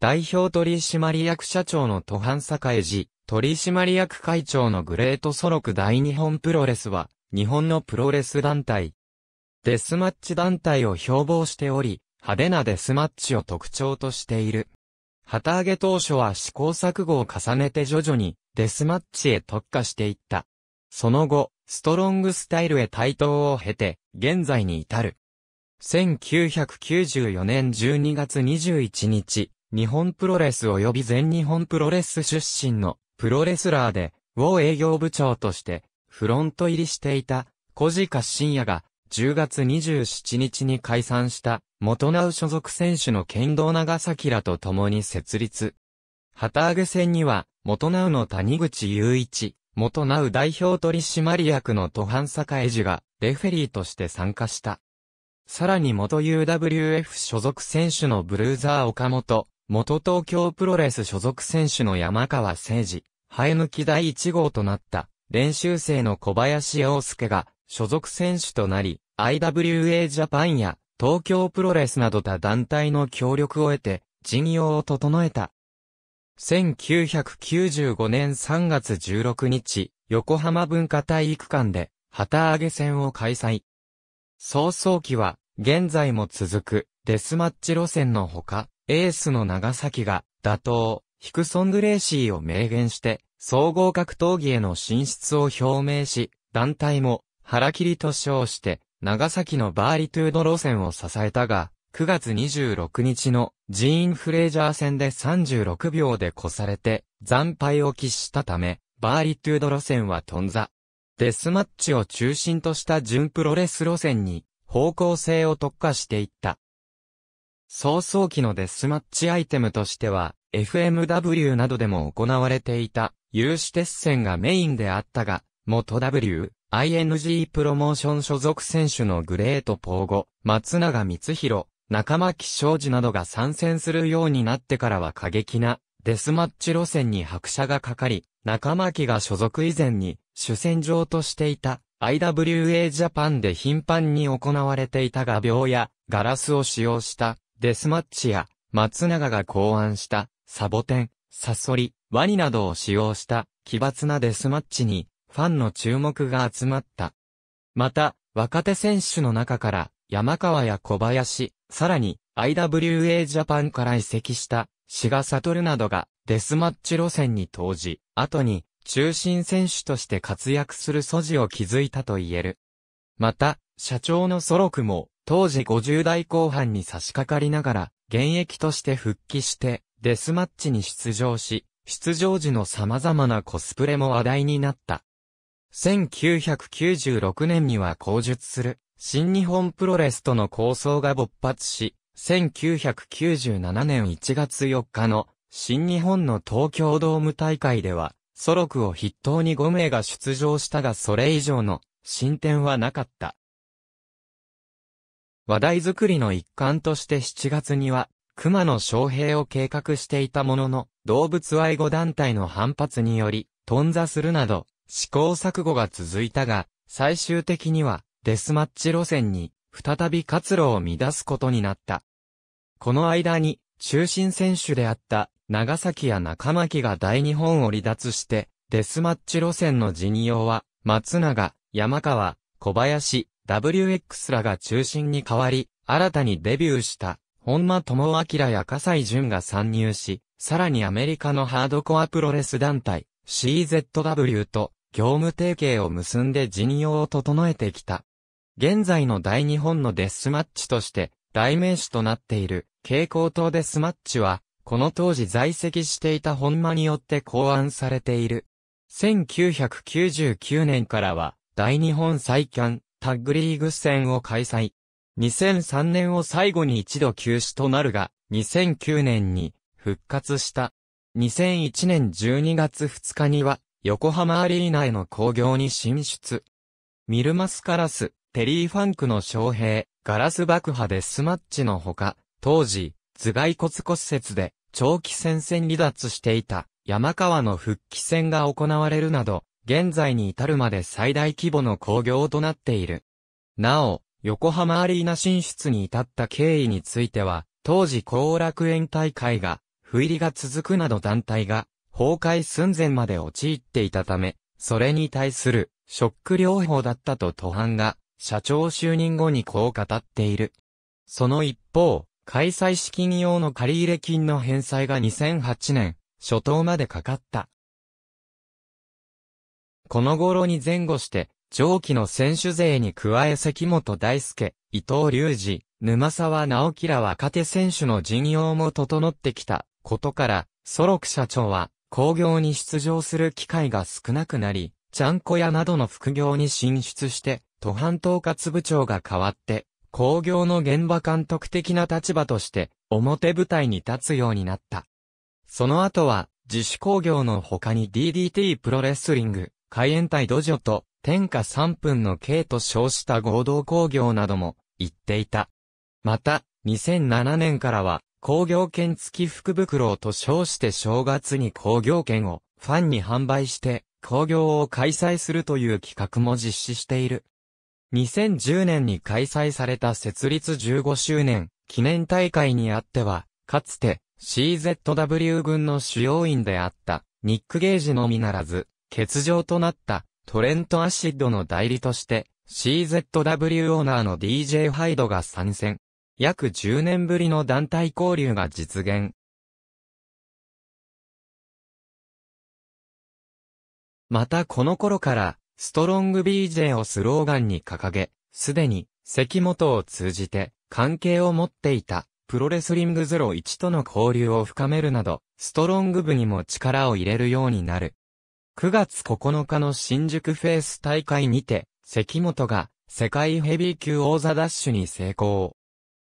代表取締役社長の途坂江寺、取締役会長のグレートソロク大日本プロレスは、日本のプロレス団体。デスマッチ団体を標榜しており、派手なデスマッチを特徴としている。旗揚げ当初は試行錯誤を重ねて徐々にデスマッチへ特化していった。その後、ストロングスタイルへ対等を経て、現在に至る。1994年12月21日、日本プロレス及び全日本プロレス出身のプロレスラーで、ウォー営業部長として、フロント入りしていた、小鹿深也が、10月27日に解散した、元直所属選手の剣道長崎らと共に設立。旗揚げ戦には、元直の谷口雄一、元直代表取締役の途半坂江治が、レフェリーとして参加した。さらに元 UWF 所属選手のブルーザー岡本、元東京プロレス所属選手の山川誠二、生え抜き第1号となった練習生の小林洋介が所属選手となり、IWA ジャパンや東京プロレスなど他団体の協力を得て、陣容を整えた。1995年3月16日、横浜文化体育館で旗揚げ戦を開催。早々期は、現在も続くデスマッチ路線のほか、エースの長崎が、打倒、ヒクソン・グレーシーを明言して、総合格闘技への進出を表明し、団体も、腹切りと称して、長崎のバーリトゥード路線を支えたが、9月26日のジーン・フレイジャー戦で36秒で越されて、惨敗を喫したため、バーリトゥード路線は頓挫。デスマッチを中心とした準プロレス路線に、方向性を特化していった。早々期のデスマッチアイテムとしては、FMW などでも行われていた、有志鉄線がメインであったが、元 W、ING プロモーション所属選手のグレートポーゴ、松永光弘、中巻昌司などが参戦するようになってからは過激な、デスマッチ路線に拍車がかかり、中巻が所属以前に、主戦場としていた、IWA ジャパンで頻繁に行われていた画鋲や、ガラスを使用した、デスマッチや、松永が考案した、サボテン、サソリ、ワニなどを使用した、奇抜なデスマッチに、ファンの注目が集まった。また、若手選手の中から、山川や小林、さらに、IWA ジャパンから移籍した、志賀悟などが、デスマッチ路線に投じ、後に、中心選手として活躍する素地を築いたと言える。また、社長のソロクも、当時50代後半に差し掛かりながら、現役として復帰して、デスマッチに出場し、出場時の様々なコスプレも話題になった。1996年には口述する、新日本プロレスとの構想が勃発し、1997年1月4日の新日本の東京ドーム大会では、ソロクを筆頭に5名が出場したがそれ以上の進展はなかった。話題作りの一環として7月には、熊野昌平を計画していたものの、動物愛護団体の反発により、頓挫するなど、試行錯誤が続いたが、最終的には、デスマッチ路線に、再び活路を乱すことになった。この間に、中心選手であった、長崎や中巻が大日本を離脱して、デスマッチ路線の任用は、松永、山川、小林、WX らが中心に変わり、新たにデビューした、本間智明や笠井淳が参入し、さらにアメリカのハードコアプロレス団体、CZW と、業務提携を結んで陣容を整えてきた。現在の大日本のデスマッチとして、代名詞となっている、蛍光灯デスマッチは、この当時在籍していた本間によって考案されている。1999年からは、大日本再建、タッグリーグ戦を開催。2003年を最後に一度休止となるが、2009年に復活した。2001年12月2日には、横浜アリーナへの興行に進出。ミルマスカラス、テリー・ファンクの将兵、ガラス爆破でスマッチのほか、当時、頭蓋骨骨折で長期戦線離脱していた山川の復帰戦が行われるなど、現在に至るまで最大規模の興行となっている。なお、横浜アリーナ進出に至った経緯については、当時後楽園大会が、不入りが続くなど団体が、崩壊寸前まで陥っていたため、それに対する、ショック療法だったと途半が、社長就任後にこう語っている。その一方、開催資金用の借入金の返済が2008年、初頭までかかった。この頃に前後して、上記の選手勢に加え関本大輔、伊藤隆二、沼沢直樹ら若手選手の陣容も整ってきたことから、ソロク社長は工業に出場する機会が少なくなり、ちゃんこ屋などの副業に進出して、都販統括部長が変わって、工業の現場監督的な立場として、表舞台に立つようになった。その後は、自主工業の他に DDT プロレスリング、海援隊土壌と天下三分の刑と称した合同工業なども行っていた。また、2007年からは工業券付き福袋と称して正月に工業券をファンに販売して工業を開催するという企画も実施している。2010年に開催された設立15周年記念大会にあっては、かつて CZW 軍の主要員であったニック・ゲージのみならず、欠場となったトレント・アシッドの代理として CZW オーナーの DJ ハイドが参戦。約10年ぶりの団体交流が実現。またこの頃から、ストロング BJ をスローガンに掲げ、すでに、関本を通じて、関係を持っていた、プロレスリング01との交流を深めるなど、ストロング部にも力を入れるようになる。9月9日の新宿フェイス大会にて、関本が世界ヘビー級王座ダッシュに成功。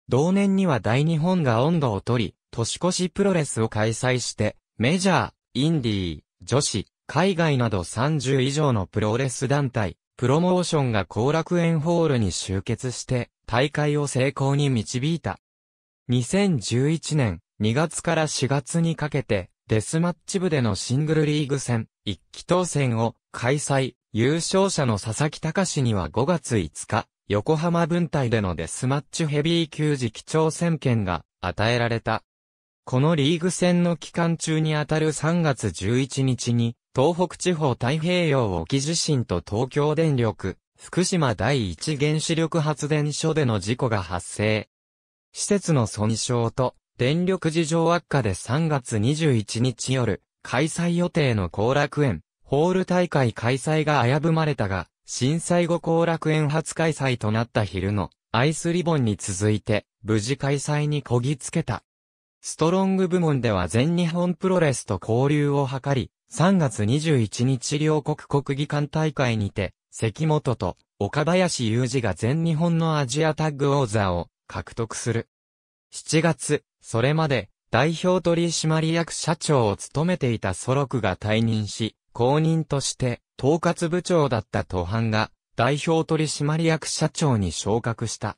同年には大日本が温度を取り、年越しプロレスを開催して、メジャー、インディー、女子、海外など30以上のプロレス団体、プロモーションが後楽園ホールに集結して、大会を成功に導いた。2011年2月から4月にかけて、デスマッチ部でのシングルリーグ戦、一期当選を開催、優勝者の佐々木隆には5月5日、横浜分隊でのデスマッチヘビー級時期挑戦権が与えられた。このリーグ戦の期間中にあたる3月11日に、東北地方太平洋沖地震と東京電力、福島第一原子力発電所での事故が発生。施設の損傷と電力事情悪化で3月21日夜、開催予定の後楽園、ホール大会開催が危ぶまれたが、震災後後楽園初開催となった昼のアイスリボンに続いて、無事開催にこぎつけた。ストロング部門では全日本プロレスと交流を図り、3月21日両国国技館大会にて、関本と岡林雄二が全日本のアジアタッグ王座を獲得する。7月、それまで代表取締役社長を務めていたソロクが退任し、後任として統括部長だった途半が代表取締役社長に昇格した。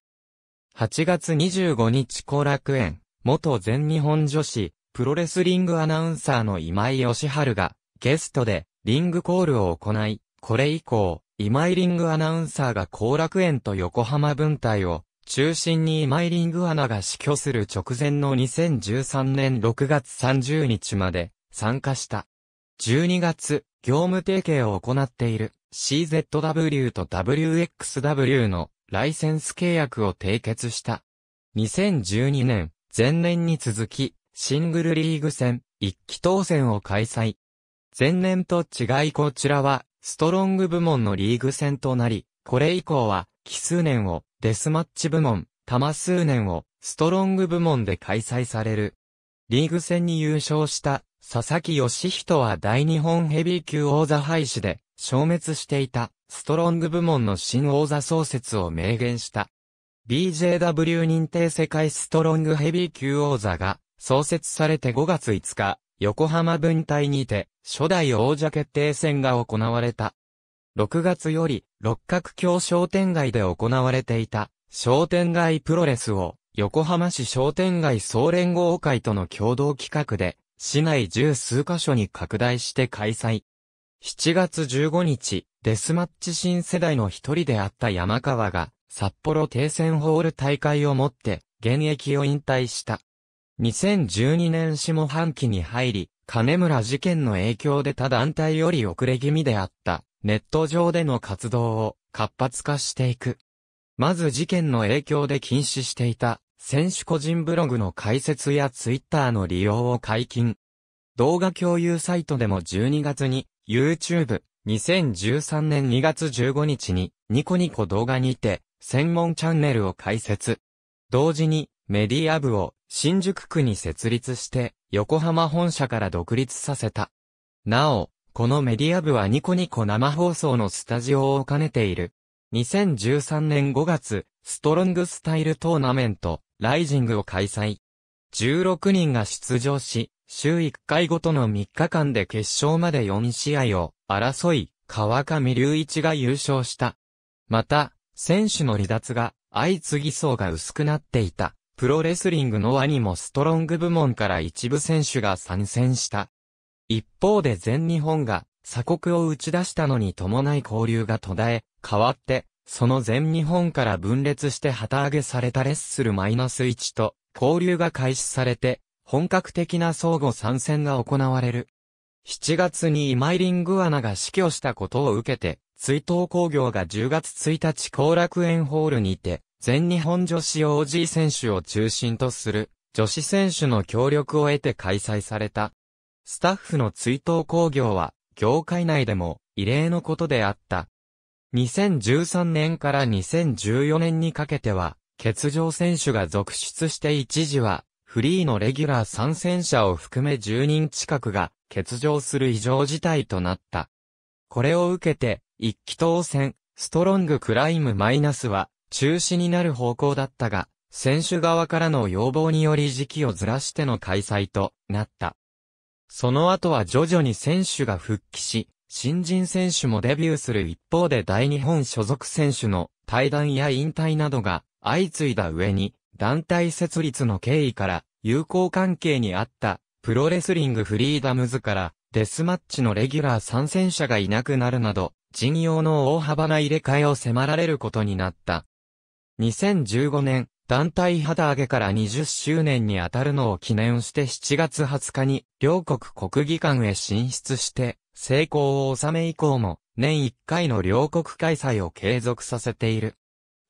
8月25日後楽園、元全日本女子、プロレスリングアナウンサーの今井義春が、ゲストで、リングコールを行い、これ以降、今井リングアナウンサーが後楽園と横浜分隊を、中心にマイリングアナが死去する直前の2013年6月30日まで参加した。12月、業務提携を行っている CZW と WXW のライセンス契約を締結した。2012年、前年に続き、シングルリーグ戦、一期当選を開催。前年と違いこちらは、ストロング部門のリーグ戦となり、これ以降は、奇数年をデスマッチ部門、多摩数年を、ストロング部門で開催される。リーグ戦に優勝した、佐々木義人は大日本ヘビー級王座廃止で、消滅していた、ストロング部門の新王座創設を明言した。BJW 認定世界ストロングヘビー級王座が創設されて5月5日、横浜分隊にて初代王者決定戦が行われた。6月より、六角橋商店街で行われていた、商店街プロレスを、横浜市商店街総連合会との共同企画で、市内十数カ所に拡大して開催。7月15日、デスマッチ新世代の一人であった山川が、札幌停戦ホール大会をもって、現役を引退した。2012年下半期に入り、金村事件の影響で他団体より遅れ気味であった、ネット上での活動を活発化していく。まず事件の影響で禁止していた選手個人ブログの解説やツイッターの利用を解禁。動画共有サイトでも12月に YouTube、2013年2月15日にニコニコ動画にて専門チャンネルを開設。同時にメディア部を新宿区に設立して横浜本社から独立させた。なお、このメディア部はニコニコ生放送のスタジオを兼ねている。2013年5月、ストロングスタイルトーナメント、ライジングを開催。16人が出場し、週1回ごとの3日間で決勝まで4試合を争い、川上隆一が優勝した。また、選手の離脱が相次ぎ層が薄くなっていた。プロレスリングのワニもストロング部門から一部選手が参戦した。一方で全日本が鎖国を打ち出したのに伴い交流が途絶え、変わって、その全日本から分裂して旗揚げされたレッスルマイナス -1 と交流が開始されて、本格的な相互参戦が行われる。7月にイマイリングアナが死去したことを受けて、追悼工業が10月1日後楽園ホールにて、全日本女子 OG 選手を中心とする、女子選手の協力を得て開催された。スタッフの追悼工業は、業界内でも異例のことであった。2013年から2014年にかけては、欠場選手が続出して一時は、フリーのレギュラー参戦者を含め10人近くが欠場する異常事態となった。これを受けて、一期当選、ストロングクライムマイナスは中止になる方向だったが、選手側からの要望により時期をずらしての開催となった。その後は徐々に選手が復帰し、新人選手もデビューする一方で大日本所属選手の退団や引退などが相次いだ上に、団体設立の経緯から友好関係にあったプロレスリングフリーダムズからデスマッチのレギュラー参戦者がいなくなるなど、陣容の大幅な入れ替えを迫られることになった。2015年、団体旗揚げから20周年にあたるのを記念して7月20日に両国国技館へ進出して、成功を収め以降も年1回の両国開催を継続させている。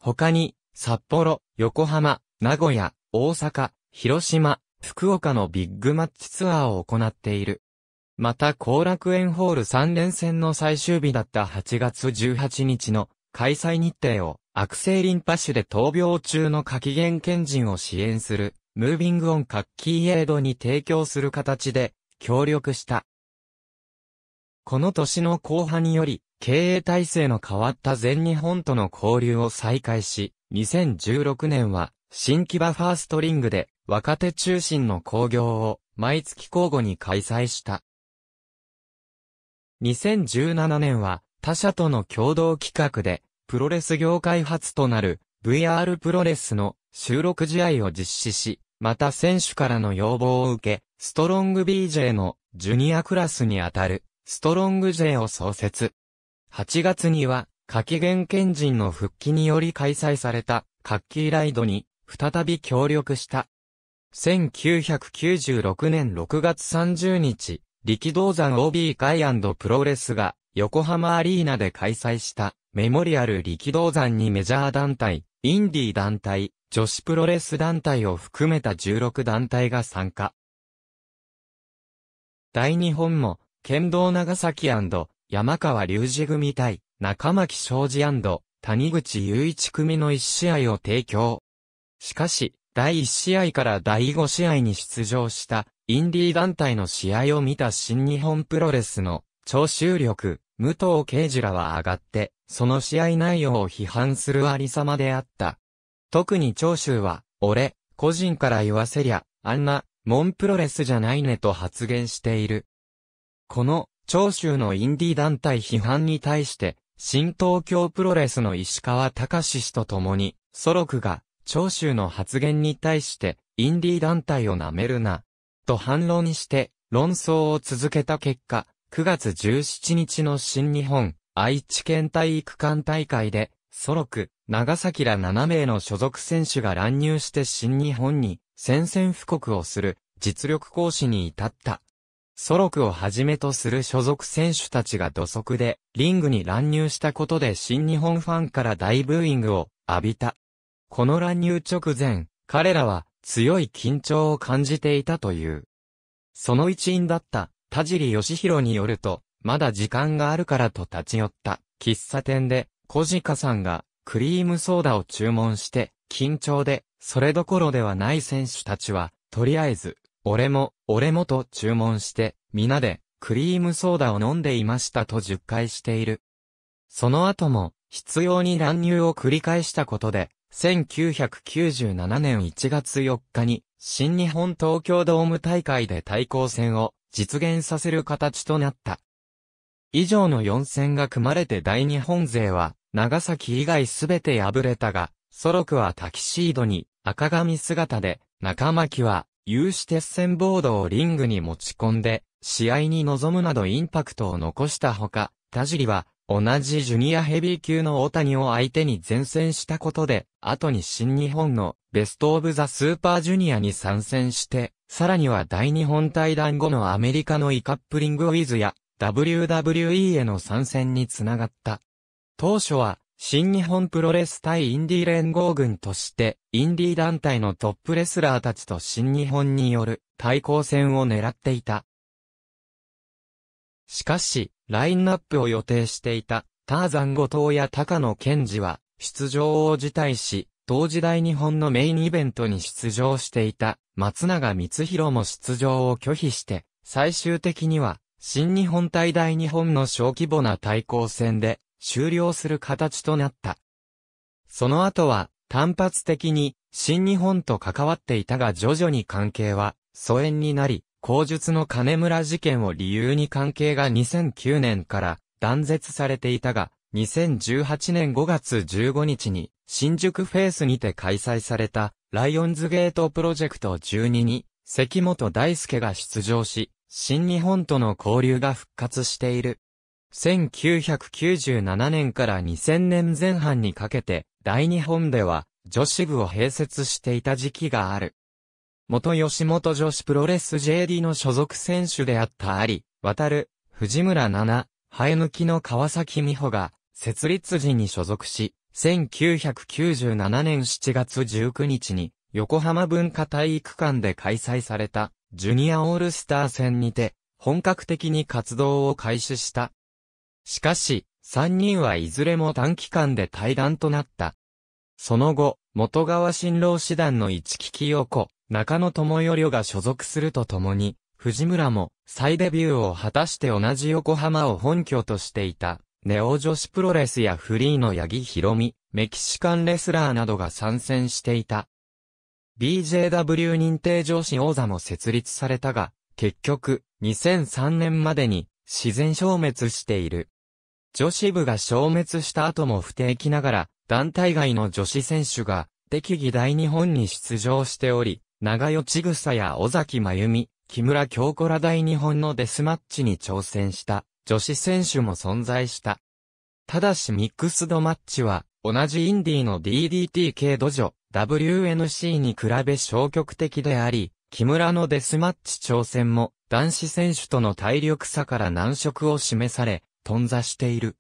他に、札幌、横浜、名古屋、大阪、広島、福岡のビッグマッチツアーを行っている。また後楽園ホール3連戦の最終日だった8月18日の開催日程を悪性リンパ腫で闘病中の下機限賢人を支援する、ムービングオンカッキーエイドに提供する形で、協力した。この年の後半により、経営体制の変わった全日本との交流を再開し、2016年は、新木場ファーストリングで、若手中心の興行を、毎月交互に開催した。2017年は、他社との共同企画で、プロレス業界初となる VR プロレスの収録試合を実施し、また選手からの要望を受け、ストロング BJ のジュニアクラスにあたるストロング J を創設。8月には、夏季原賢人の復帰により開催されたカッキーライドに再び協力した。1996年6月30日、力道山 OB 会プロレスが横浜アリーナで開催したメモリアル力道山にメジャー団体、インディー団体、女子プロレス団体を含めた16団体が参加。大日本も、剣道長崎山川隆二組対、中巻昌司谷口雄一組の1試合を提供。しかし、第1試合から第5試合に出場した、インディー団体の試合を見た新日本プロレスの、徴収力、武藤刑事らは上がって、その試合内容を批判するありさまであった。特に長州は、俺、個人から言わせりゃ、あんな、モンプロレスじゃないねと発言している。この、長州のインディ団体批判に対して、新東京プロレスの石川隆氏と共に、ソロクが、長州の発言に対して、インディ団体を舐めるな、と反論して、論争を続けた結果、9月17日の新日本、愛知県体育館大会で、ソロク、長崎ら7名の所属選手が乱入して新日本に宣戦布告をする実力行使に至った。ソロクをはじめとする所属選手たちが土足でリングに乱入したことで新日本ファンから大ブーイングを浴びた。この乱入直前、彼らは強い緊張を感じていたという。その一因だった田尻義弘によると、まだ時間があるからと立ち寄った喫茶店で、小鹿さんがクリームソーダを注文して、緊張で、それどころではない選手たちは、とりあえず、俺も、俺もと注文して、皆で、クリームソーダを飲んでいましたと10回している。その後も、必要に乱入を繰り返したことで、1997年1月4日に、新日本東京ドーム大会で対抗戦を実現させる形となった。以上の4戦が組まれて大日本勢は、長崎以外すべて敗れたが、ソロクはタキシードに赤髪姿で、中巻は有刺鉄線ボードをリングに持ち込んで、試合に臨むなどインパクトを残したほか、田尻は同じジュニアヘビー級の大谷を相手に前線したことで、後に新日本のベストオブザスーパージュニアに参戦して、さらには大日本対談後のアメリカのイカップリングウィズや WWE への参戦につながった。当初は新日本プロレス対インディ連合軍としてインディ団体のトップレスラーたちと新日本による対抗戦を狙っていた。しかし、ラインナップを予定していたターザン後藤や高野健二は出場を辞退し、当時代日本のメインイベントに出場していた松永光弘も出場を拒否して、最終的には新日本対大日本の小規模な対抗戦で終了する形となった。その後は単発的に新日本と関わっていたが徐々に関係は疎遠になり、口述の金村事件を理由に関係が2009年から断絶されていたが、2018年5月15日に新宿フェースにて開催された、ライオンズゲートプロジェクト12に、関本大輔が出場し、新日本との交流が復活している。1997年から2000年前半にかけて、大日本では、女子部を併設していた時期がある。元吉本女子プロレス JD の所属選手であった有、渡る、藤村七、生え抜きの川崎美穂が、設立時に所属し、1997年7月19日に、横浜文化体育館で開催された、ジュニアオールスター戦にて、本格的に活動を開始した。しかし、3人はいずれも短期間で対談となった。その後、元川新郎師団の市木清子、中野智代が所属するとともに、藤村も再デビューを果たして同じ横浜を本拠としていた。ネオ女子プロレスやフリーの八木ひろみ、メキシカンレスラーなどが参戦していた。BJW 認定女子王座も設立されたが、結局、2003年までに自然消滅している。女子部が消滅した後も不定期ながら、団体外の女子選手が、適宜大日本に出場しており、長代千草や尾崎真由美、木村京子ら大日本のデスマッチに挑戦した。女子選手も存在した。ただしミックスドマッチは、同じインディの DDT 系ジョ、WNC に比べ消極的であり、木村のデスマッチ挑戦も男子選手との体力差から難色を示され、頓挫している。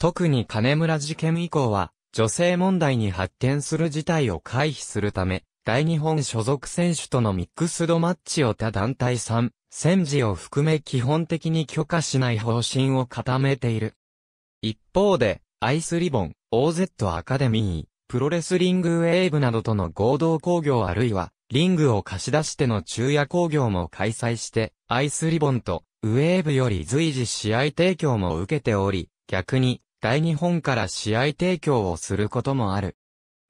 特に金村事件以降は、女性問題に発展する事態を回避するため、大日本所属選手とのミックスドマッチを他団体ん戦時を含め基本的に許可しない方針を固めている。一方で、アイスリボン、OZ アカデミー、プロレスリングウェーブなどとの合同工業あるいは、リングを貸し出しての昼夜工業も開催して、アイスリボンとウェーブより随時試合提供も受けており、逆に、大日本から試合提供をすることもある。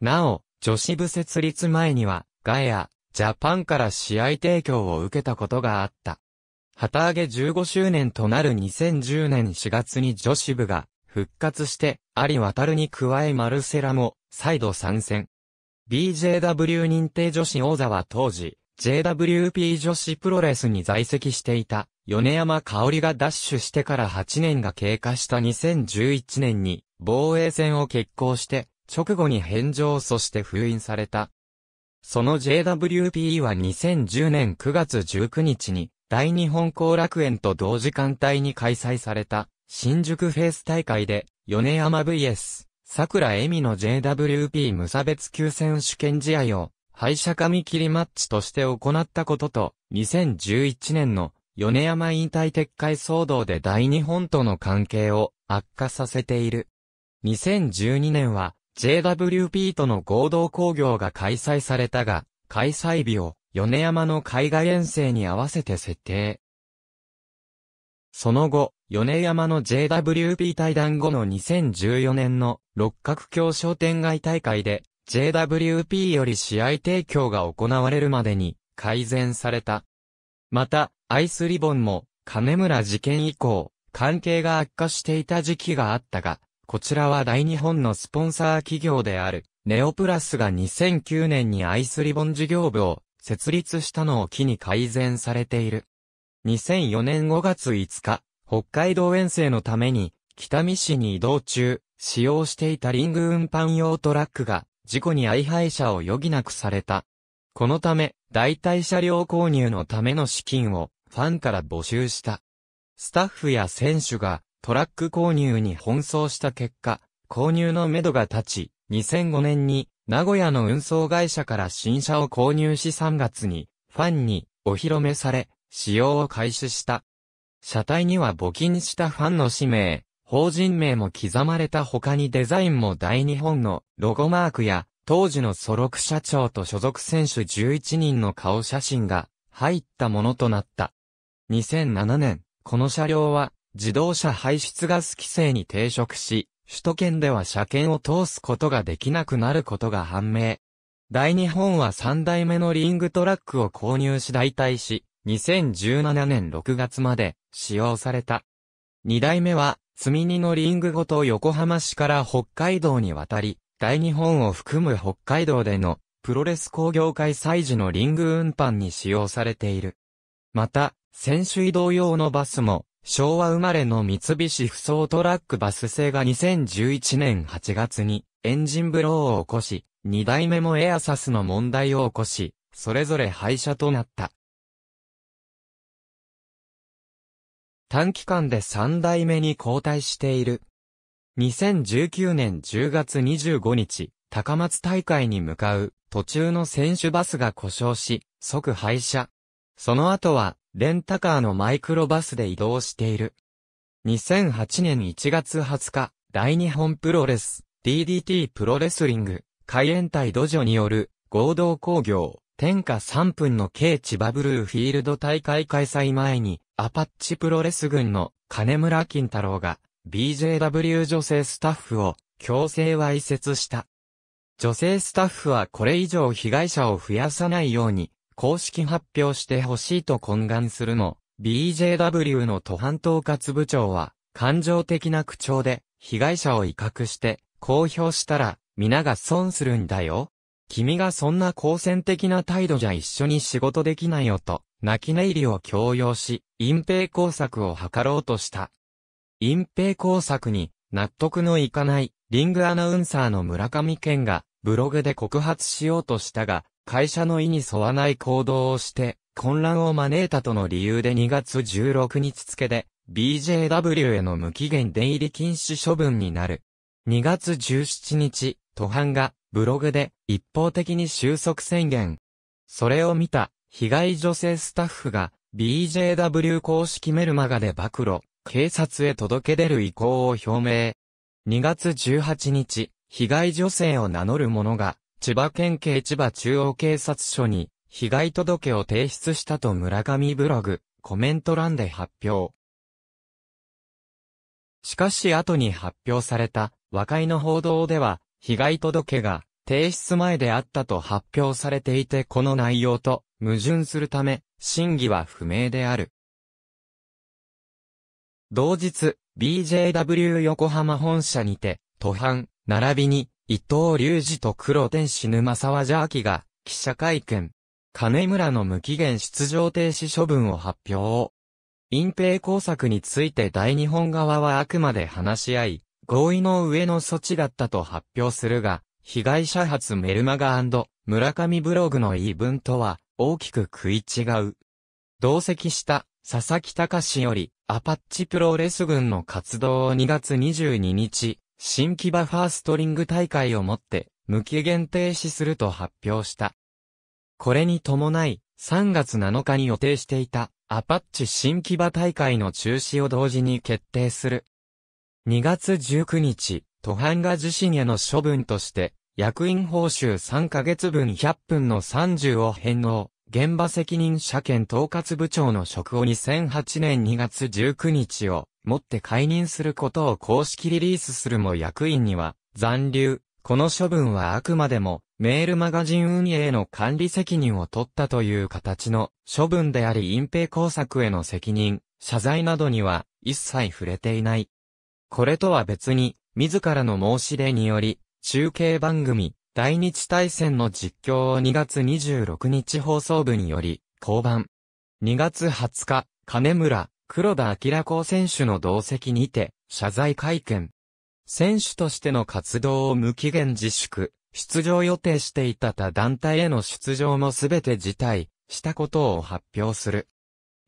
なお、女子部設立前には、ガエア、ジャパンから試合提供を受けたことがあった。旗揚げ15周年となる2010年4月に女子部が復活して、有渡るに加えマルセラも再度参戦。BJW 認定女子王座は当時、JWP 女子プロレスに在籍していた、米山香織がダッシュしてから8年が経過した2011年に、防衛戦を決行して、直後に返上そして封印された。その JWP は2010年9月19日に大日本後楽園と同時間帯に開催された新宿フェイス大会で米山 VS 桜恵美の JWP 無差別級選手権試合を敗者紙切りマッチとして行ったことと2011年の米山引退撤回騒動で大日本との関係を悪化させている。2012年は JWP との合同工業が開催されたが、開催日を米山の海外遠征に合わせて設定。その後、米山の JWP 対談後の2014年の六角橋商店街大会で JWP より試合提供が行われるまでに改善された。また、アイスリボンも金村事件以降、関係が悪化していた時期があったが、こちらは大日本のスポンサー企業である、ネオプラスが2009年にアイスリボン事業部を設立したのを機に改善されている。2004年5月5日、北海道遠征のために、北見市に移動中、使用していたリング運搬用トラックが、事故に相配車を余儀なくされた。このため、代替車両購入のための資金を、ファンから募集した。スタッフや選手が、トラック購入に奔走した結果、購入のめどが立ち、2005年に名古屋の運送会社から新車を購入し3月にファンにお披露目され、使用を開始した。車体には募金したファンの氏名、法人名も刻まれた他にデザインも大日本のロゴマークや当時のソロク社長と所属選手11人の顔写真が入ったものとなった。2007年、この車両は自動車排出ガス規制に抵触し、首都圏では車検を通すことができなくなることが判明。大日本は3代目のリングトラックを購入し代替し、2017年6月まで使用された。2代目は、積み荷のリングごと横浜市から北海道に渡り、大日本を含む北海道でのプロレス工業会催事のリング運搬に使用されている。また、選手移動用のバスも昭和生まれの三菱不走トラックバス製が2011年8月にエンジンブローを起こし、2代目もエアサスの問題を起こし、それぞれ廃車となった。短期間で3代目に交代している。2019年10月25日、高松大会に向かう途中の選手バスが故障し、即廃車。その後はレンタカーのマイクロバスで移動している。2008年1月20日、大日本プロレス、DDT プロレスリング、海援隊土壌による合同工業、天下3分の軽千バブルーフィールド大会開催前に、アパッチプロレス軍の金村金太郎が BJW 女性スタッフを強制わいせつした。女性スタッフはこれ以上被害者を増やさないように公式発表してほしいと懇願するも、BJW の都半統括部長は、感情的な口調で、被害者を威嚇して、公表したら、皆が損するんだよ。君がそんな好戦的な態度じゃ一緒に仕事できないよと、泣き寝入りを強要し、隠蔽工作を図ろうとした。隠蔽工作に、納得のいかない、リングアナウンサーの村上健が、ブログで告発しようとしたが、会社の意に沿わない行動をして、混乱を招いたとの理由で2月16日付で、BJW への無期限出入り禁止処分になる。2月17日、都半が、ブログで、一方的に収束宣言。それを見た、被害女性スタッフが、BJW 公式メルマガで暴露、警察へ届け出る意向を表明。2月18日、被害女性を名乗る者が、千葉県警千葉中央警察署に被害届を提出したと村上ブログ、コメント欄で発表。しかし後に発表された和解の報道では、被害届が提出前であったと発表されていてこの内容と矛盾するため、真偽は不明である。同日、BJW 横浜本社にて、都販、並びに伊藤隆二と黒天使沼沢ジャーキが、記者会見。金村の無期限出場停止処分を発表。隠蔽工作について大日本側はあくまで話し合い、合意の上の措置だったと発表するが、被害者発メルマガ村上ブログの言い分とは大きく食い違う。同席した佐々木隆よりアパッチプロレス軍の活動を2月22日、新木場ファーストリング大会をもって、無期限停止すると発表した。これに伴い、3月7日に予定していた、アパッチ新木場大会の中止を同時に決定する。2月19日、トハンガ自身への処分として、役員報酬3ヶ月分100分の30を返納、現場責任者兼統括部長の職を2008年2月19日を持って解任することを公式リリースするも役員には、残留、この処分はあくまでも、メールマガジン運営の管理責任を取ったという形の処分であり隠蔽工作への責任、謝罪などには一切触れていない。これとは別に、自らの申し出により、中継番組、大日大戦の実況を2月26日放送部により、降板。2月20日、金村、黒田明子選手の同席にて、謝罪会見。選手としての活動を無期限自粛、出場予定していた他団体への出場もすべて辞退したことを発表する。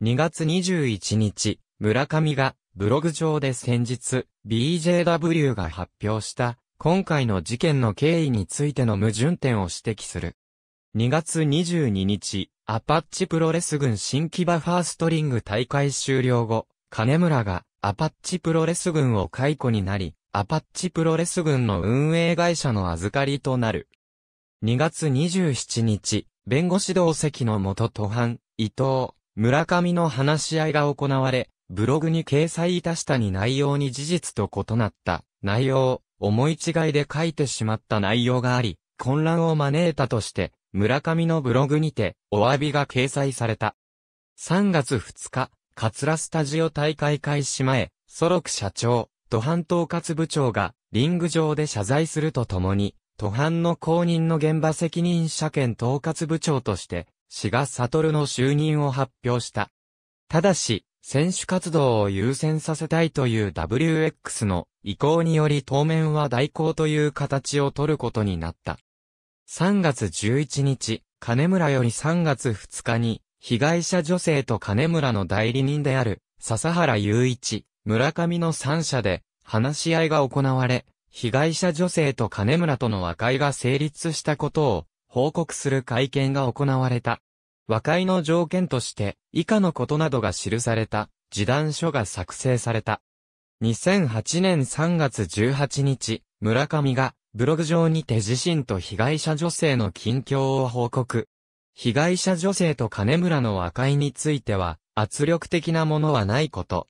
2月21日、村上がブログ上で先日、BJW が発表した今回の事件の経緯についての矛盾点を指摘する。2月22日、アパッチプロレス軍新木場ファーストリング大会終了後、金村がアパッチプロレス軍を解雇になり、アパッチプロレス軍の運営会社の預かりとなる。2月27日、弁護士同席の元都藩、伊藤、村上の話し合いが行われ、ブログに掲載いたしたに内容に事実と異なった内容、思い違いで書いてしまった内容があり、混乱を招いたとして、村上のブログにて、お詫びが掲載された。3月2日、カツラスタジオ大会開始前、ソロク社長、都藩統括部長が、リング上で謝罪するとともに、都藩の公認の現場責任者兼統括部長として、志賀悟の就任を発表した。ただし、選手活動を優先させたいという WX の意向により当面は代行という形を取ることになった。3月11日、金村より3月2日に、被害者女性と金村の代理人である、笹原雄一、村上の3社で、話し合いが行われ、被害者女性と金村との和解が成立したことを、報告する会見が行われた。和解の条件として、以下のことなどが記された、示談書が作成された。2008年3月18日、村上が、ブログ上にて自身と被害者女性の近況を報告。被害者女性と金村の和解については、圧力的なものはないこと。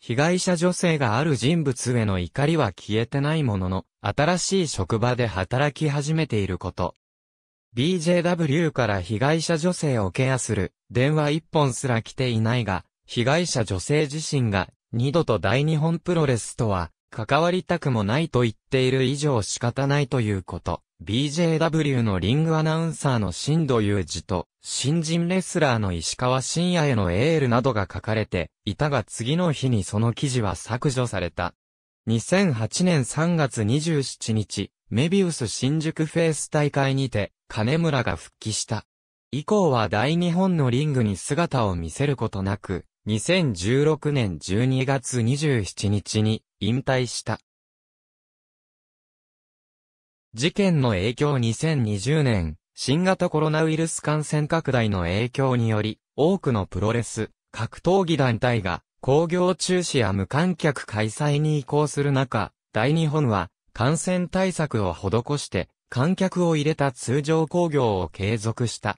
被害者女性がある人物への怒りは消えてないものの、新しい職場で働き始めていること。BJW から被害者女性をケアする、電話一本すら来ていないが、被害者女性自身が、二度と大日本プロレスとは、関わりたくもないと言っている以上仕方ないということ。BJW のリングアナウンサーの新藤裕二と、新人レスラーの石川真也へのエールなどが書かれていたが次の日にその記事は削除された。2008年3月27日、メビウス新宿フェイス大会にて、金村が復帰した。以降は大日本のリングに姿を見せることなく、2016年12月27日に引退した。事件の影響2020年、新型コロナウイルス感染拡大の影響により、多くのプロレス、格闘技団体が、工業中止や無観客開催に移行する中、大日本は、感染対策を施して、観客を入れた通常工業を継続した。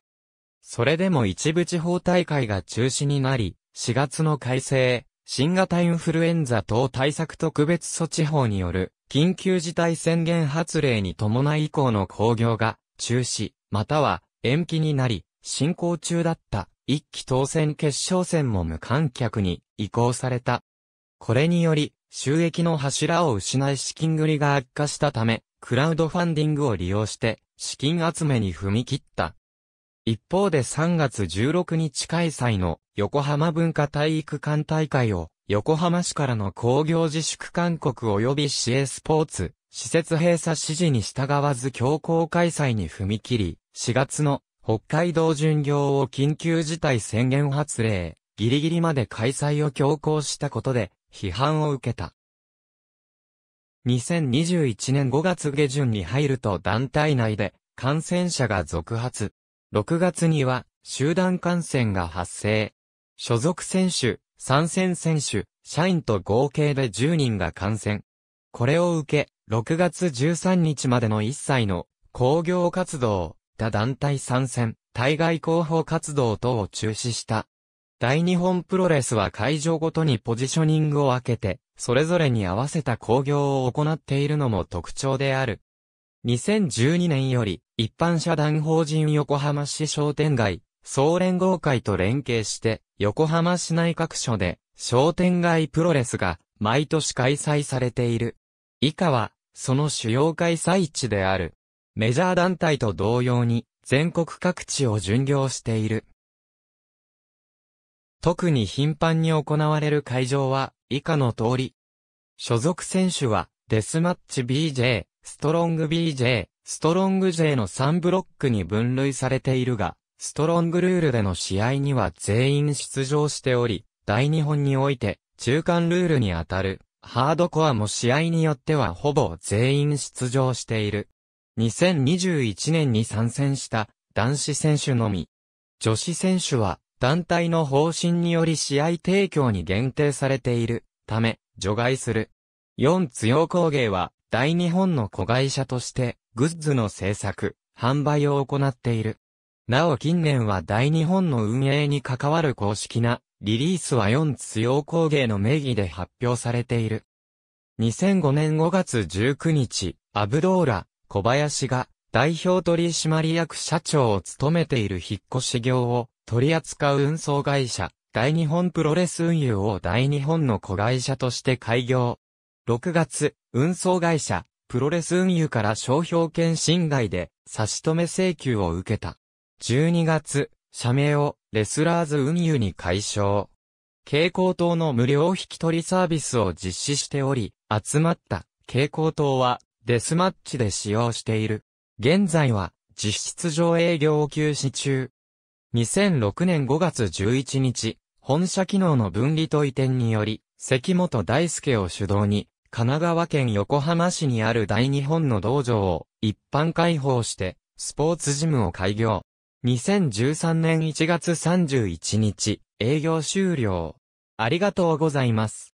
それでも一部地方大会が中止になり、4月の改正、新型インフルエンザ等対策特別措置法による、緊急事態宣言発令に伴い以降の興行が、中止、または延期になり、進行中だった一期当選決勝戦も無観客に移行された。これにより、収益の柱を失い資金繰りが悪化したため、クラウドファンディングを利用して、資金集めに踏み切った。一方で3月16日開催の横浜文化体育館大会を横浜市からの工業自粛勧告及び市営スポーツ、施設閉鎖指示に従わず強行開催に踏み切り、4月の北海道巡業を緊急事態宣言発令、ギリギリまで開催を強行したことで批判を受けた。2021年5月下旬に入ると団体内で感染者が続発。6月には集団感染が発生。所属選手、参戦選手、社員と合計で10人が感染。これを受け、6月13日までの一切の工業活動、他団体参戦、対外広報活動等を中止した。大日本プロレスは会場ごとにポジショニングを分けて、それぞれに合わせた工業を行っているのも特徴である。2012年より、一般社団法人横浜市商店街、総連合会と連携して、横浜市内各所で、商店街プロレスが、毎年開催されている。以下は、その主要開催地である。メジャー団体と同様に、全国各地を巡業している。特に頻繁に行われる会場は、以下の通り。所属選手は、デスマッチ BJ、ストロング BJ、ストロング勢の3ブロックに分類されているが、ストロングルールでの試合には全員出場しており、大日本において、中間ルールにあたる、ハードコアも試合によってはほぼ全員出場している。2021年に参戦した男子選手のみ。女子選手は団体の方針により試合提供に限定されているため除外する。4強工芸は大日本の子会社としてグッズの制作、販売を行っている。なお近年は大日本の運営に関わる公式なリリースは4つ用工芸の名義で発表されている。2005年5月19日、アブドーラ、小林が代表取締役社長を務めている引っ越し業を取り扱う運送会社、大日本プロレス運輸を大日本の子会社として開業。6月、運送会社、プロレス運輸から商標権侵害で差し止め請求を受けた。12月、社名をレスラーズ運輸に解消。蛍光灯の無料引き取りサービスを実施しており、集まった蛍光灯はデスマッチで使用している。現在は実質上営業を休止中。2006年5月11日、本社機能の分離と移転により、関本大輔を主導に、神奈川県横浜市にある大日本の道場を一般開放して、スポーツジムを開業。2013年1月31日、営業終了。ありがとうございます。